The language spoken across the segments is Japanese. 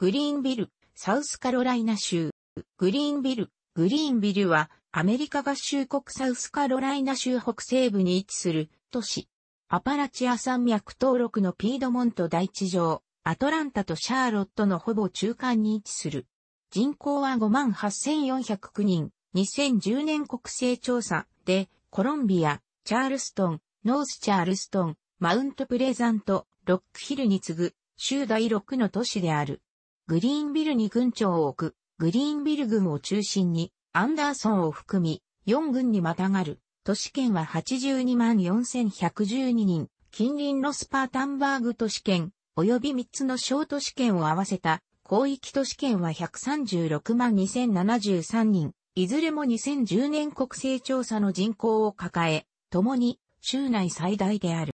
グリーンビル、サウスカロライナ州。グリーンビル、グリーンビルは、アメリカ合衆国サウスカロライナ州北西部に位置する都市。アパラチア山脈登録のピードモント大地上、アトランタとシャーロットのほぼ中間に位置する。人口は58,409人。2010年国勢調査で、コロンビア、チャールストン、ノースチャールストン、マウントプレザント、ロックヒルに次ぐ、州第6の都市である。グリーンビルに軍庁を置く、グリーンビル軍を中心に、アンダーソンを含み、4軍にまたがる、都市圏は82万4112人、近隣のスパータンバーグ都市圏、及び3つの小都市圏を合わせた、広域都市圏は136万2073人、いずれも2010年国勢調査の人口を抱え、共に州内最大である。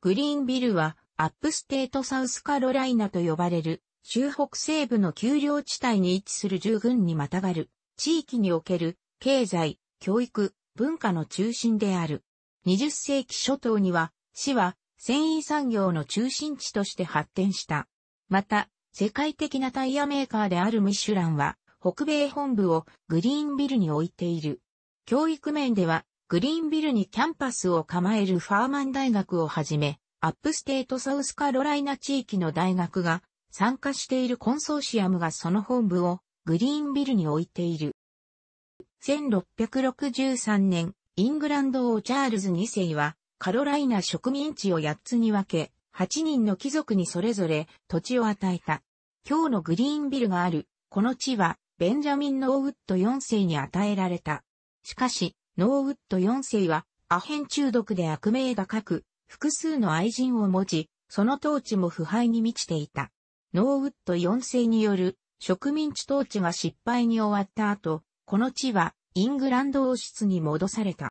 グリーンビルはアップステートサウスカロライナと呼ばれる州北西部の丘陵地帯に位置する従軍にまたがる地域における経済、教育、文化の中心である。20世紀初頭には、市は繊維産業の中心地として発展した。また、世界的なタイヤメーカーであるミシュランは、北米本部をグリーンビルに置いている。教育面では、グリーンビルにキャンパスを構えるファーマン大学をはじめ、アップステートサウスカロライナ地域の大学が参加しているコンソーシアムがその本部をグリーンビルに置いている。1663年、イングランド王チャールズ2世は、カロライナ植民地を8つに分け、8人の貴族にそれぞれ土地を与えた。今日のグリーンビルがある、この地は、ベンジャミン・ノーウッド4世に与えられた。しかし、ノーウッド4世は、アヘン中毒で悪名高く、複数の愛人を持ち、その統治も腐敗に満ちていた。ノーウッド4世による植民地統治が失敗に終わった後、この地はイングランド王室に戻された。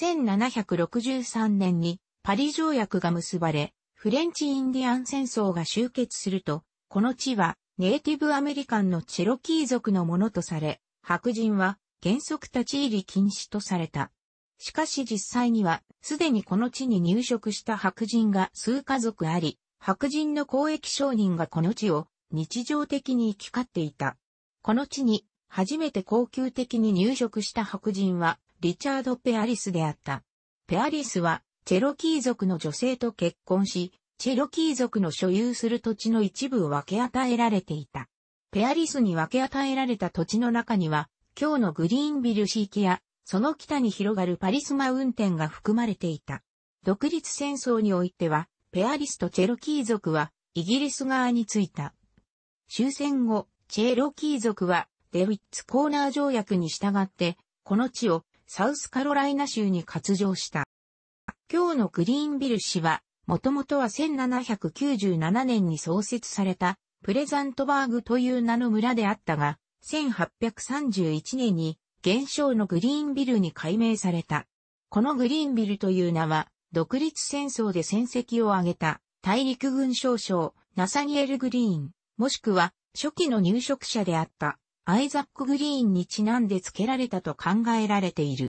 1763年にパリ条約が結ばれ、フレンチインディアン戦争が終結すると、この地はネイティブアメリカンのチェロキー族のものとされ、白人は原則立ち入り禁止とされた。しかし実際には、すでにこの地に入植した白人が数家族あり、白人の交易商人がこの地を日常的に行き交っていた。この地に初めて高級的に入植した白人はリチャード・ペアリスであった。ペアリスはチェロキー族の女性と結婚し、チェロキー族の所有する土地の一部を分け与えられていた。ペアリスに分け与えられた土地の中には、今日のグリーンビル地域や、その北に広がるパリスマ運転が含まれていた。独立戦争においては、ペアリストチェロキー族はイギリス側に着いた。終戦後、チェロキー族はデウィッツコーナー条約に従って、この地をサウスカロライナ州に割譲した。今日のグリーンビル市は、もともとは1797年に創設されたプレザントバーグという名の村であったが、1831年に現象のグリーンビルに改名された。このグリーンビルという名は、独立戦争で戦績を上げた大陸軍少将、ナサニエル・グリーン、もしくは初期の入植者であったアイザック・グリーンにちなんで付けられたと考えられている。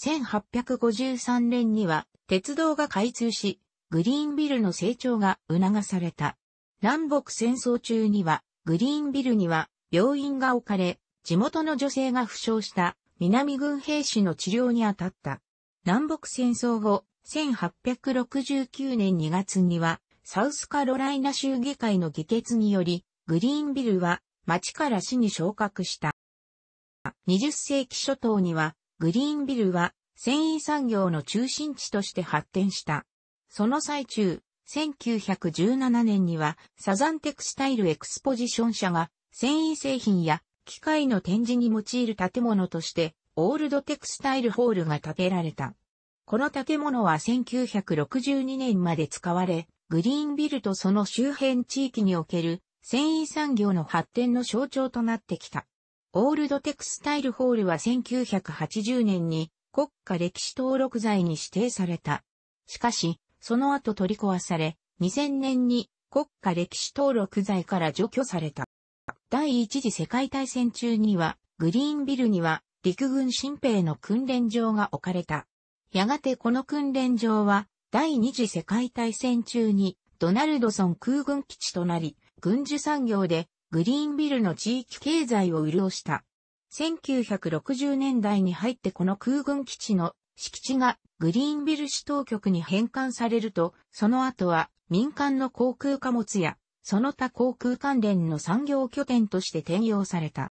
1853年には鉄道が開通し、グリーンビルの成長が促された。南北戦争中には、グリーンビルには病院が置かれ、地元の女性が負傷した南軍兵士の治療に当たった。南北戦争後、1869年2月には、サウスカロライナ州議会の議決により、グリーンビルは町から市に昇格した。20世紀初頭には、グリーンビルは繊維産業の中心地として発展した。その最中、1917年にはサザンテクスタイルエクスポジション社が繊維製品や機械の展示に用いる建物としてオールドテクスタイルホールが建てられた。この建物は1962年まで使われ、グリーンビルとその周辺地域における繊維産業の発展の象徴となってきた。オールドテクスタイルホールは1980年に国家歴史登録財に指定された。しかし、その後取り壊され、2000年に国家歴史登録財から除去された。第一次世界大戦中には、グリーンビルには陸軍新兵の訓練場が置かれた。やがてこの訓練場は、第二次世界大戦中に、ドナルドソン空軍基地となり、軍需産業で、グリーンビルの地域経済を潤した。1960年代に入ってこの空軍基地の敷地がグリーンビル市当局に返還されると、その後は民間の航空貨物やその他航空関連の産業拠点として転用された。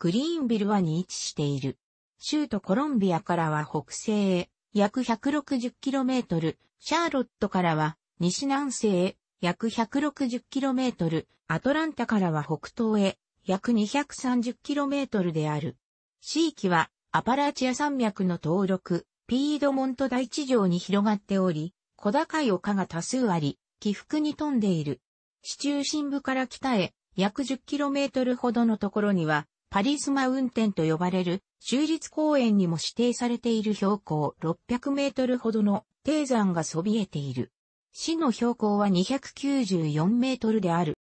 グリーンビルはに位置している。州都コロンビアからは北西へ約 160km、シャーロットからは西南西へ約 160km、アトランタからは北東へ約 230km である。地域はアパラチア山脈の登録、ピードモント大地上に広がっており、小高い丘が多数あり、起伏に富んでいる。市中心部から北へ約 10km ほどのところにはパリスマウンテンと呼ばれる州立公園にも指定されている標高600メートルほどの低山がそびえている。市の標高は294メートルである。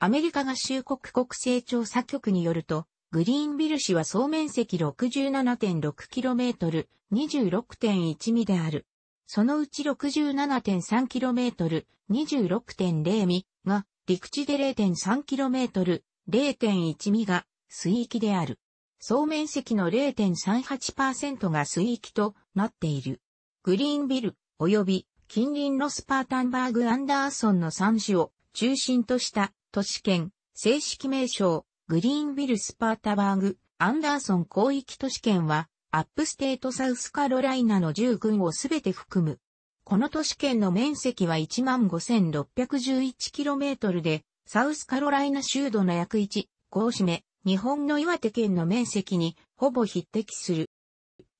アメリカ合衆国国勢調査局によると、グリーンビル市は総面積 67.6km、26.1ミである。そのうち 67.3km、26.0ミが陸地で 0.3km、0.1ミが水域である。総面積の0.38%が水域となっている。グリーンビル、及び近隣のスパータンバーグ・アンダーソンの3種を中心とした都市圏、正式名称、グリーンビル・スパータバーグ・アンダーソン広域都市圏は、アップステート・サウスカロライナの10群をすべて含む。この都市圏の面積は 15,611km で、サウスカロライナ州土の約1、5占め、日本の岩手県の面積にほぼ匹敵する。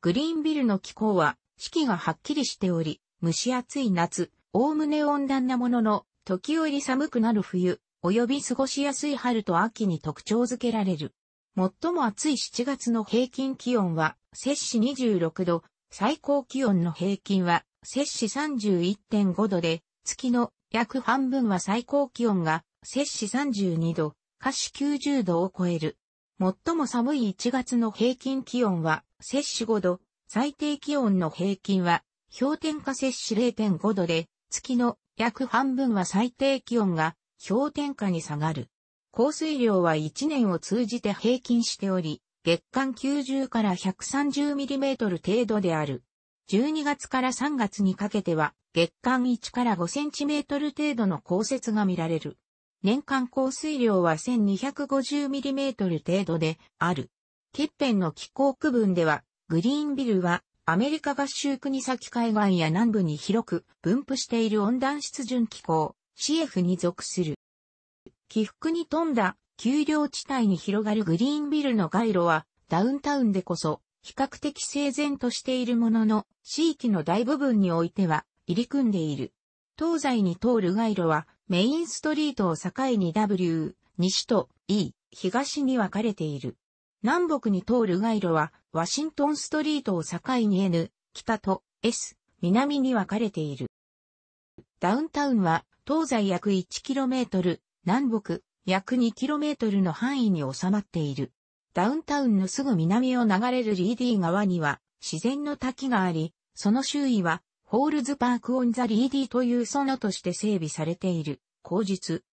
グリーンビルの気候は四季がはっきりしており、蒸し暑い夏、おおむね温暖なものの、時折寒くなる冬、及び過ごしやすい春と秋に特徴づけられる。最も暑い7月の平均気温は、摂氏26度、最高気温の平均は、摂氏31.5度で、月の約半分は最高気温が、摂氏32度、下肢90度を超える。最も寒い1月の平均気温は、摂氏5度、最低気温の平均は、氷点下摂氏0.5度で、月の約半分は最低気温が氷点下に下がる。降水量は1年を通じて平均しており、月間90から1 3 0トル程度である。12月から3月にかけては月間1から5トル程度の降雪が見られる。年間降水量は 1250mm 程度である。欠片の気候区分では、グリーンビルはアメリカ合衆国先海岸や南部に広く分布している温暖湿潤気候、CF に属する。起伏に富んだ丘陵地帯に広がるグリーンビルの街路は、ダウンタウンでこそ比較的整然としているものの、地域の大部分においては入り組んでいる。東西に通る街路はメインストリートを境に W、西と E、東に分かれている。南北に通る街路は、ワシントンストリートを境に N、北と S、南に分かれている。ダウンタウンは、東西約 1km、南北約 2km の範囲に収まっている。ダウンタウンのすぐ南を流れるリーディー川には、自然の滝があり、その周囲はホールズパークオンザリーディというソナとして整備されている、後日。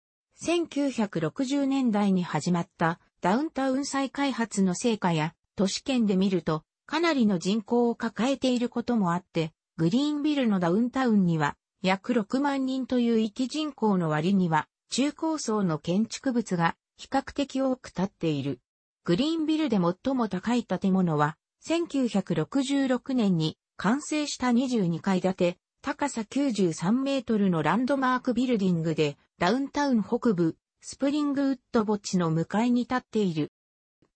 1960年代に始まったダウンタウン再開発の成果や、都市圏で見ると、かなりの人口を抱えていることもあって、グリーンビルのダウンタウンには、約6万人という域人口の割には、中高層の建築物が比較的多く建っている。グリーンビルで最も高い建物は、1966年に完成した22階建て、高さ93メートルのランドマークビルディングで、ダウンタウン北部、スプリングウッド墓地の向かいに立っている。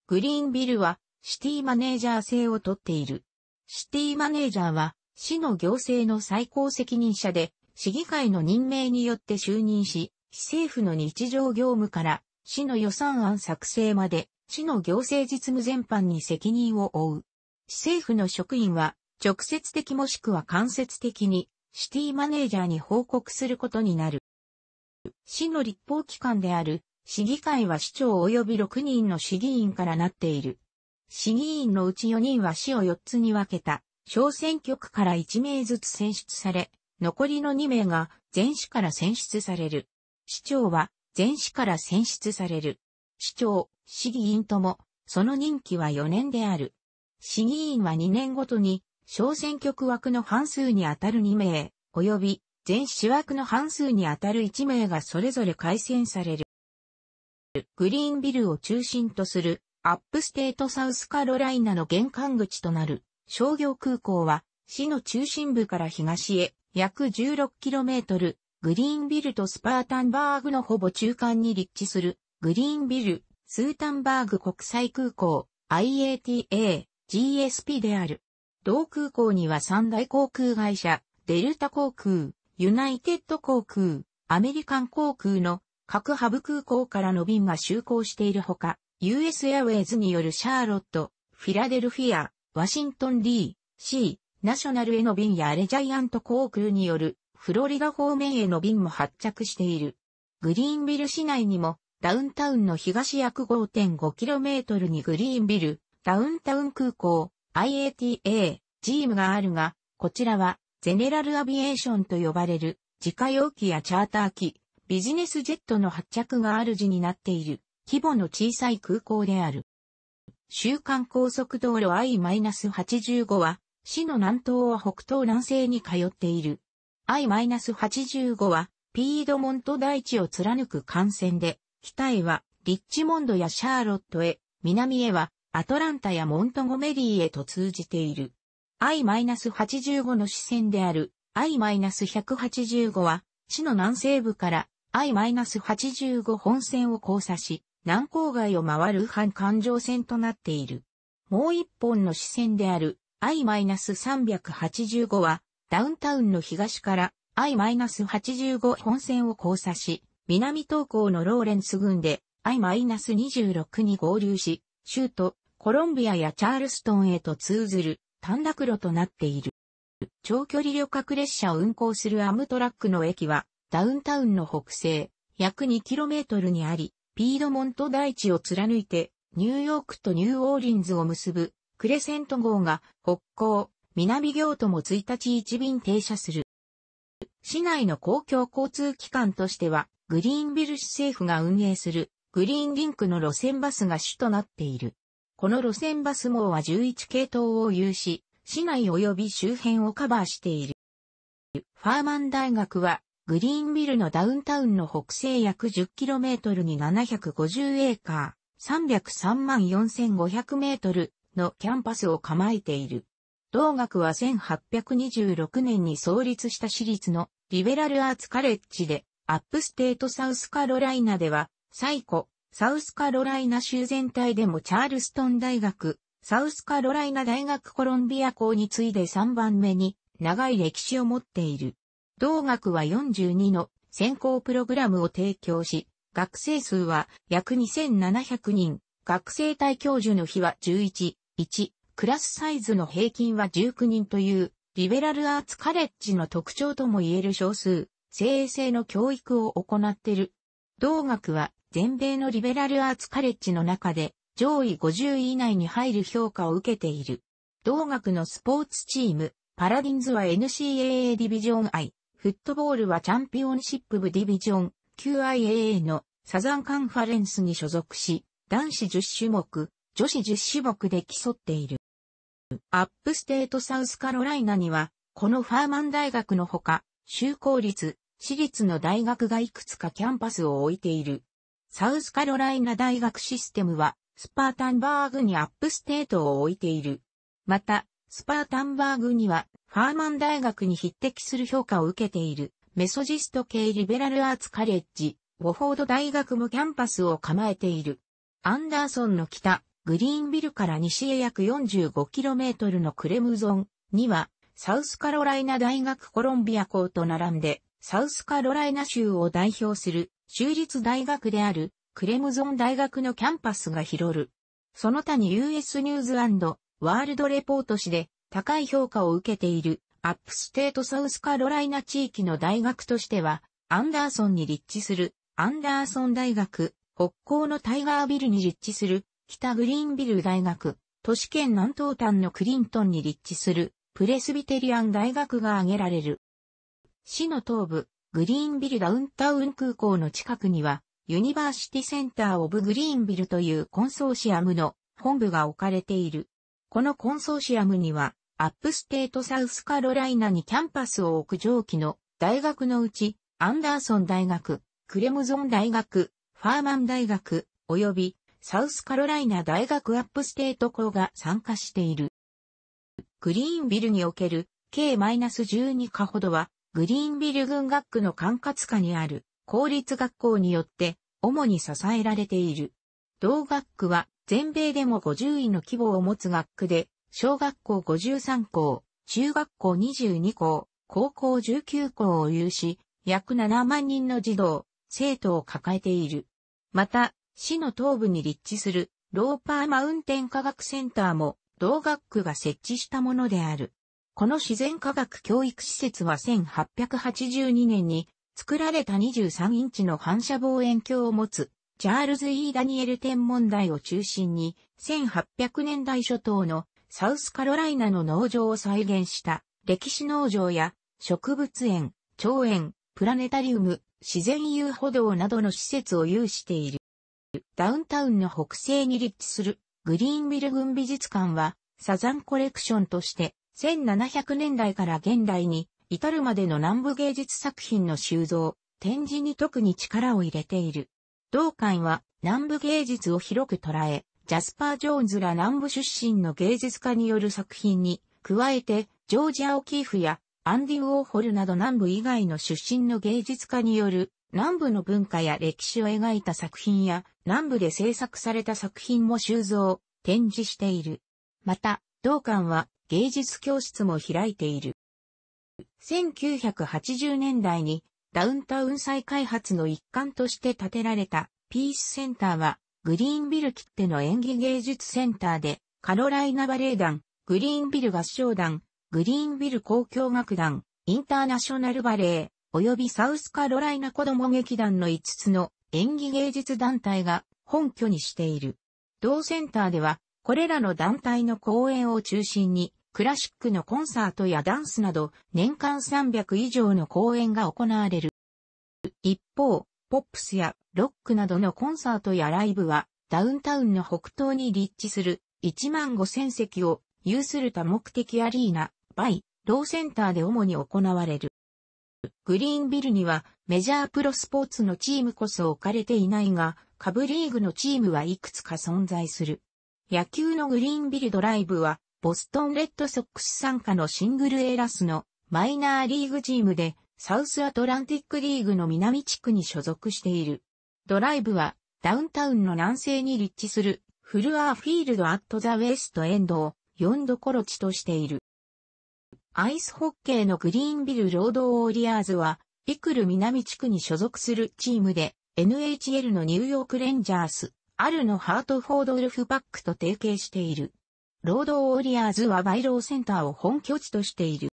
グリーンビルは、シティマネージャー制をとっている。シティマネージャーは、市の行政の最高責任者で、市議会の任命によって就任し、市政府の日常業務から、市の予算案作成まで、市の行政実務全般に責任を負う。市政府の職員は、直接的もしくは間接的にシティマネージャーに報告することになる。市の立法機関である市議会は市長及び6人の市議員からなっている。市議員のうち4人は市を4つに分けた小選挙区から1名ずつ選出され、残りの2名が全市から選出される。市長は全市から選出される。市長、市議員とも、その任期は4年である。市議員は2年ごとに小選挙区枠の半数に当たる2名、及び全市枠の半数に当たる1名がそれぞれ改選される。グリーンビルを中心とするアップステートサウスカロライナの玄関口となる商業空港は市の中心部から東へ約 16km グリーンビルとスパータンバーグのほぼ中間に立地するグリーンビルスータンバーグ国際空港 IATA GSP である。同空港には三大航空会社、デルタ航空、ユナイテッド航空、アメリカン航空の各ハブ空港からの便が就航しているほか、US エアウェイズによるシャーロット、フィラデルフィア、ワシントン D、C、ナショナルへの便やレジャイアント航空によるフロリダ方面への便も発着している。グリーンビル市内にもダウンタウンの東約 5.5km にグリーンビル、ダウンタウン空港、IATA チームがあるが、こちらはゼネラルアビエーションと呼ばれる自家用機やチャーター機、ビジネスジェットの発着がある時になっている規模の小さい空港である。週間高速道路 I-85 は市の南東を北東南西に通っている。I-85 はピードモント大地を貫く幹線で、北へはリッチモンドやシャーロットへ、南へはアトランタやモントゴメリーへと通じている。I-85 の支線である I-185 は、市の南西部から I-85 本線を交差し、南郊外を回る半環状線となっている。もう一本の支線である I-385 は、ダウンタウンの東から I-85 本線を交差し、南東港のローレンス郡で I-26 に合流し、州都コロンビアやチャールストンへと通ずる短絡路となっている。長距離旅客列車を運行するアムトラックの駅はダウンタウンの北西約 2km にあり、ピードモント大地を貫いてニューヨークとニューオーリンズを結ぶクレセント号が北港、南行とも1日1便停車する。市内の公共交通機関としてはグリーンビル市政府が運営するグリーンリンクの路線バスが主となっている。この路線バス網は11系統を有し、市内及び周辺をカバーしている。ファーマン大学は、グリーンビルのダウンタウンの北西約 10km に750エーカー、303万4500メートルのキャンパスを構えている。同学は1826年に創立した私立のリベラルアーツカレッジで、アップステートサウスカロライナでは、最古、サウスカロライナ州全体でもチャールストン大学、サウスカロライナ大学コロンビア校に次いで3番目に長い歴史を持っている。同学は42の専攻プログラムを提供し、学生数は約2700人、学生対教授の比は11、1、クラスサイズの平均は19人という、リベラルアーツカレッジの特徴とも言える少数、精鋭性の教育を行っている。同学は全米のリベラルアーツカレッジの中で上位50位以内に入る評価を受けている。同学のスポーツチーム、パラディンズは NCAA ディビジョン I、フットボールはチャンピオンシップ部ディビジョン QIAA のサザンカンファレンスに所属し、男子10種目、女子10種目で競っている。アップステートサウスカロライナには、このファーマン大学のほか、就校率、私立の大学がいくつかキャンパスを置いている。サウスカロライナ大学システムは、スパータンバーグにアップステートを置いている。また、スパータンバーグには、ファーマン大学に匹敵する評価を受けている、メソジスト系リベラルアーツカレッジ、ウォフォード大学もキャンパスを構えている。アンダーソンの北、グリーンビルから西へ約 45km のクレムゾンには、サウスカロライナ大学コロンビア校と並んで、サウスカロライナ州を代表する州立大学であるクレムゾン大学のキャンパスが広る。その他に US ニューズワールドレポート誌で高い評価を受けているアップステートサウスカロライナ地域の大学としてはアンダーソンに立地するアンダーソン大学、北高のタイガービルに立地する北グリーンビル大学、都市圏南東端のクリントンに立地するプレスビテリアン大学が挙げられる。市の東部、グリーンビルダウンタウン空港の近くには、ユニバーシティセンターオブグリーンビルというコンソーシアムの本部が置かれている。このコンソーシアムには、アップステートサウスカロライナにキャンパスを置く上記の大学のうち、アンダーソン大学、クレムゾン大学、ファーマン大学、及びサウスカロライナ大学アップステート校が参加している。グリーンビルにおける K-12 課ほどはグリーンビル軍学区の管轄下にある公立学校によって主に支えられている。同学区は全米でも50位の規模を持つ学区で、小学校53校、中学校22校、高校19校を有し、約7万人の児童、生徒を抱えている。また、市の東部に立地するローパーマウンテン科学センターも同学区が設置したものである。この自然科学教育施設は1882年に作られた23インチの反射望遠鏡を持つチャールズ・ E・ ダニエル天文台を中心に1800年代初頭のサウスカロライナの農場を再現した歴史農場や植物園、長園、プラネタリウム、自然遊歩道などの施設を有している。ダウンタウンの北西に立地するグリーンビル軍美術館はサザンコレクションとして1700年代から現代に至るまでの南部芸術作品の収蔵、展示に特に力を入れている。同館は南部芸術を広く捉え、ジャスパー・ジョーンズら南部出身の芸術家による作品に、加えて、ジョージア・オキーフやアンディ・ウォーホルなど南部以外の出身の芸術家による南部の文化や歴史を描いた作品や南部で制作された作品も収蔵、展示している。また、同館は芸術教室も開いている。1980年代にダウンタウン再開発の一環として建てられたピースセンターはグリーンビル切手の演技芸術センターでカロライナバレエ団、グリーンビル合唱団、グリーンビル交響楽団、インターナショナルバレエ、及びサウスカロライナ子供劇団の5つの演技芸術団体が本拠にしている。同センターでは、これらの団体の公演を中心に、クラシックのコンサートやダンスなど、年間300以上の公演が行われる。一方、ポップスやロックなどのコンサートやライブは、ダウンタウンの北東に立地する1万5000席を有する多目的アリーナ、バイ、ローセンターで主に行われる。グリーンビルにはメジャープロスポーツのチームこそ置かれていないが、下部リーグのチームはいくつか存在する。野球のグリーンビルドライブはボストンレッドソックス参加のシングル A ラスのマイナーリーグチームで、サウスアトランティックリーグの南地区に所属している。ドライブは、ダウンタウンの南西に立地する、フルアーフィールドアットザウェストエンドを4どころ地としている。アイスホッケーのグリーンビルロードウォリアーズは、イクル南地区に所属するチームで、NHL のニューヨークレンジャース、アルのハートフォードウルフパックと提携している。ロードウォリアーズはバイローセンターを本拠地としている。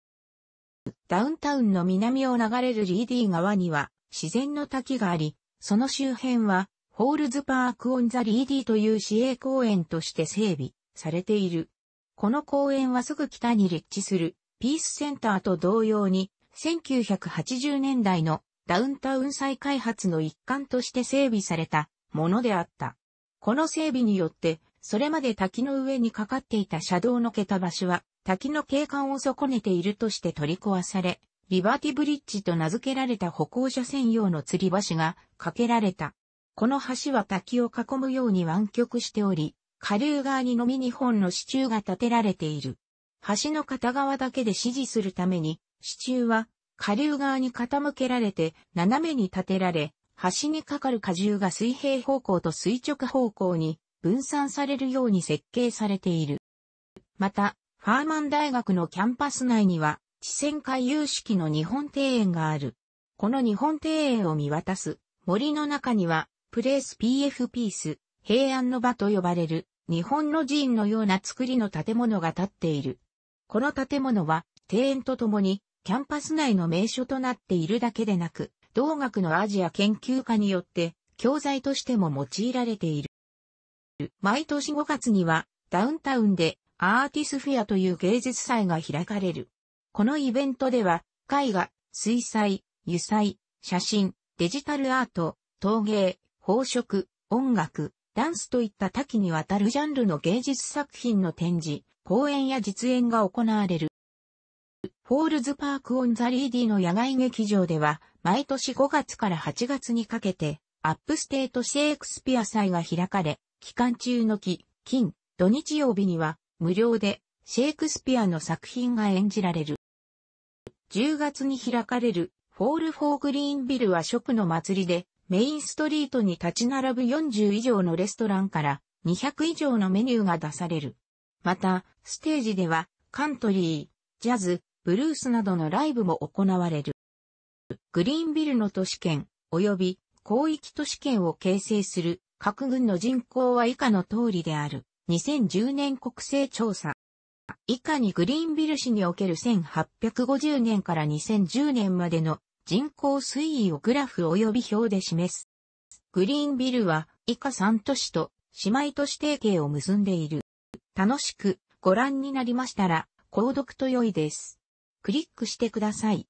ダウンタウンの南を流れるリーディー川には自然の滝があり、その周辺はホールズパークオンザリーディーという市営公園として整備されている。この公園はすぐ北に立地するピースセンターと同様に1980年代のダウンタウン再開発の一環として整備されたものであった。この整備によってそれまで滝の上にかかっていた車道の桁橋は、滝の景観を損ねているとして取り壊され、リバティブリッジと名付けられた歩行者専用の吊り橋が架けられた。この橋は滝を囲むように湾曲しており、下流側にのみ2本の支柱が建てられている。橋の片側だけで支持するために、支柱は下流側に傾けられて斜めに建てられ、橋にかかる荷重が水平方向と垂直方向に分散されるように設計されている。また、ファーマン大学のキャンパス内には、地線回遊式の日本庭園がある。この日本庭園を見渡す森の中には、プレース PF ピース、平安の場と呼ばれる、日本の寺院のような作りの建物が建っている。この建物は、庭園とともに、キャンパス内の名所となっているだけでなく、同学のアジア研究家によって、教材としても用いられている。毎年5月にはダウンタウンでアーティスフェアという芸術祭が開かれる。このイベントでは絵画、水彩、油彩、写真、デジタルアート、陶芸、宝飾、音楽、ダンスといった多岐にわたるジャンルの芸術作品の展示、公演や実演が行われる。フォールズパークオンザリーディの野外劇場では、毎年5月から8月にかけて、アップステートシェイクスピア祭が開かれ、期間中の木、金、土日曜日には、無料で、シェイクスピアの作品が演じられる。10月に開かれる、フォール・フォー・グリーンビルは食の祭りで、メインストリートに立ち並ぶ40以上のレストランから200以上のメニューが出される。また、ステージではカントリー、ジャズ、ブルースなどのライブも行われる。グリーンビルの都市圏及び広域都市圏を形成する各軍の人口は以下の通りである。2010年国勢調査。以下にグリーンビル市における1850年から2010年までの人口推移をグラフ及び表で示す。グリーンビルは以下3都市と姉妹都市提携を結んでいる。楽しくご覧になりましたら、購読と良いです。クリックしてください。